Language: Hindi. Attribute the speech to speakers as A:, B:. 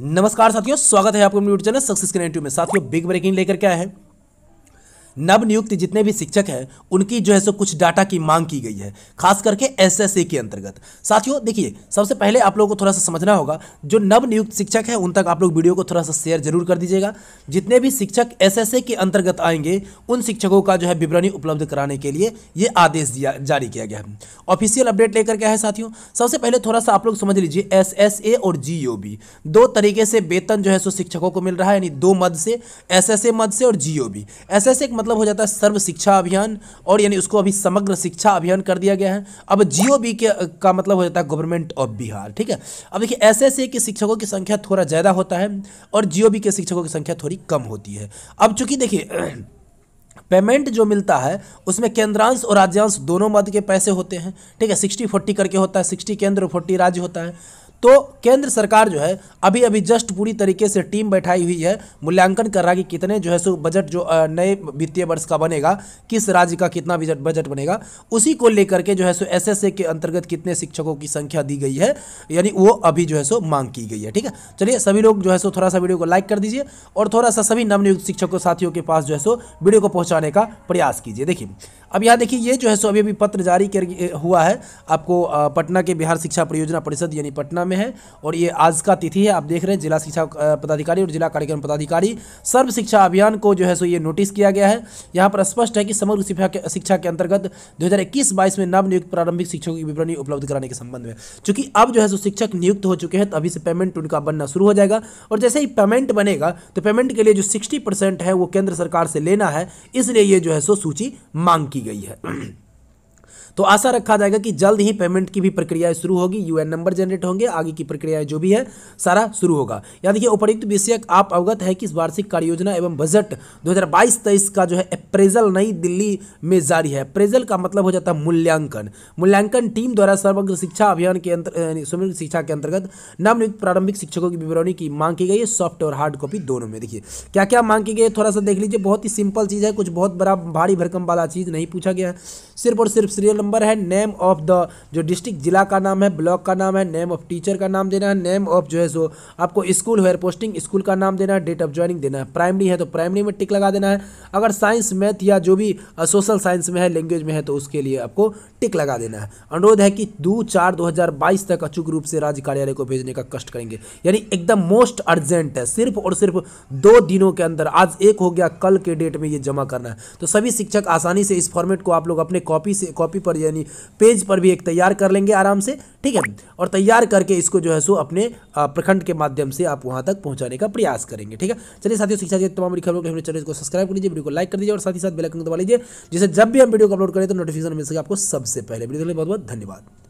A: नमस्कार साथियों स्वागत है आपको यूट्यूब चैनल सक्सेस के में साथियों बिग ब्रेकिंग लेकर क्या है नव नियुक्त जितने भी शिक्षक हैं उनकी जो है सो कुछ डाटा की मांग की गई है खास करके ए के अंतर्गत साथियों देखिए सबसे पहले आप लोगों को थोड़ा सा समझना होगा जो नव नियुक्त शिक्षक हैं उन तक आप लोग वीडियो को थोड़ा सा शेयर जरूर कर दीजिएगा जितने भी शिक्षक ए के अंतर्गत आएंगे उन शिक्षकों का जो है विवरणी उपलब्ध कराने के लिए ये आदेश दिया जारी किया गया है ऑफिशियल अपडेट लेकर क्या है साथियों सबसे पहले थोड़ा सा आप लोग समझ लीजिए एस और जी दो तरीके से वेतन जो है सो शिक्षकों को मिल रहा है यानी दो मद से एस मद से और जी ओ बी एक ए मतलब मतलब हो जाता है सर्व शिक्षा अभियान और यानी उसको अभी समग्र शिक्षा अभियान कर दिया गया है अब जियो बी के का मतलब हो जाता है गवर्नमेंट ऑफ बिहार ठीक है अब देखिए ऐसे ऐसे कि शिक्षकों की संख्या थोड़ा ज़्यादा होता है और जियो बी के शिक्षकों की संख्या थोड़ी कम होती है अब चूंकि देखिए पेमेंट जो मिलता है उसमें केंद्रांश और राज्यांश दोनों मद के पैसे होते हैं ठीक है सिक्सटी फोर्टी करके होता है सिक्सटी केंद्र और फोर्टी राज्य होता है तो केंद्र सरकार जो है अभी अभी जस्ट पूरी तरीके से टीम बैठाई हुई है मूल्यांकन कर रहा है कि कितने जो है सो बजट जो नए वित्तीय वर्ष का बनेगा किस राज्य का कितना बजट बजट बनेगा उसी को लेकर के जो है सो एस के अंतर्गत कितने शिक्षकों की संख्या दी गई है यानी वो अभी जो है सो मांग की गई है ठीक है चलिए सभी लोग जो है सो थोड़ा सा वीडियो को लाइक कर दीजिए और थोड़ा सा सभी नवनियुक्त शिक्षकों साथियों के पास जो है सो वीडियो को पहुंचाने का प्रयास कीजिए देखिए अब यहाँ देखिए ये जो है सो अभी अभी पत्र जारी हुआ है आपको पटना के बिहार शिक्षा परियोजना परिषद यानी पटना में में है और ये आज का तिथि है आप देख रहे हैं जिला शिक्षा पदाधिकारी और जिला कार्यक्रम पदाधिकारी सर्व शिक्षा अभियान को जो है सो ये नोटिस किया गया है यहाँ पर स्पष्ट है कि समग्र शिक्षा के अंतर्गत दो हज़ार में नवनियुक्त प्रारंभिक शिक्षकों की विवरणी उपलब्ध कराने के संबंध में चूंकि अब जो है सो शिक्षक नियुक्त हो चुके हैं तो अभी से पेमेंट उनका बनना शुरू हो जाएगा और जैसे ही पेमेंट बनेगा तो पेमेंट के लिए जो सिक्सटी है वो केंद्र सरकार से लेना है इसलिए ये जो है सो सूची मांग की गई है तो आशा रखा जाएगा कि जल्द ही पेमेंट की भी प्रक्रियाएं शुरू होगी यूएन नंबर जनरेट होंगे आगे की प्रक्रियाएं जो भी है सारा शुरू होगा यानी कि उपयुक्त विषयक आप अवगत है कि इस वार्षिक कार्ययोजना एवं बजट 2022-23 का जो है अप्रेजल नई दिल्ली में जारी है अप्रेजल का मतलब हो जाता है मूल्यांकन मूल्यांकन टीम द्वारा समग्र शिक्षा अभियान के अंतर समग्र शिक्षा के अंतर्गत नवनियुक्त प्रारंभिक शिक्षकों की विवरणी की मांग की गई है सॉफ्ट और हार्ड कॉपी दोनों में देखिए क्या क्या मांग की गई है थोड़ा सा देख लीजिए बहुत ही सिंपल चीज़ है कुछ बहुत बड़ा भारी भरकम वाला चीज़ नहीं पूछा गया है सिर्फ और सिर्फ सीरियल नंबर है नेम ऑफ द जो डिस्ट्रिक्ट जिला का नाम है ब्लॉक का नाम है नेम ऑफ टीचर का नाम देना है नेम ऑफ जो है सो आपको स्कूल वेयर पोस्टिंग स्कूल का नाम देना है डेट ऑफ ज्वाइनिंग देना है प्राइमरी है तो प्राइमरी में टिक लगा देना है अगर साइंस मैथ या जो भी सोशल साइंस में है लैंग्वेज में है तो उसके लिए आपको टिक लगा देना है अनुरोध है कि दो चार दो तक अचूक रूप से राज्य कार्यालय को भेजने का कष्ट करेंगे यानी एकदम मोस्ट अर्जेंट है सिर्फ और सिर्फ दो दिनों के अंदर आज एक हो गया कल के डेट में ये जमा करना है तो सभी शिक्षक आसानी से इस फॉर्मेट को आप लोग अपने कॉपी से कौपी कॉपी पर यानी पेज पर भी एक तैयार कर लेंगे आराम से ठीक है और तैयार करके इसको जो है सो अपने प्रखंड के माध्यम से आप वहाँ तक पहुँचाने का प्रयास करेंगे ठीक है चलिए साथियों शिक्षा के तमाम खबरों के हमारे चैनल को सब्सक्राइब कर लीजिए वीडियो को लाइक कर दीजिए और साथ ही साथ बेलकन दबा लीजिए जिससे जब भी हम वीडियो को अपलोड करें तो नोटिफिकेशन मिल सके आपको सबसे पहले वीडियो के लिए बहुत बहुत धन्यवाद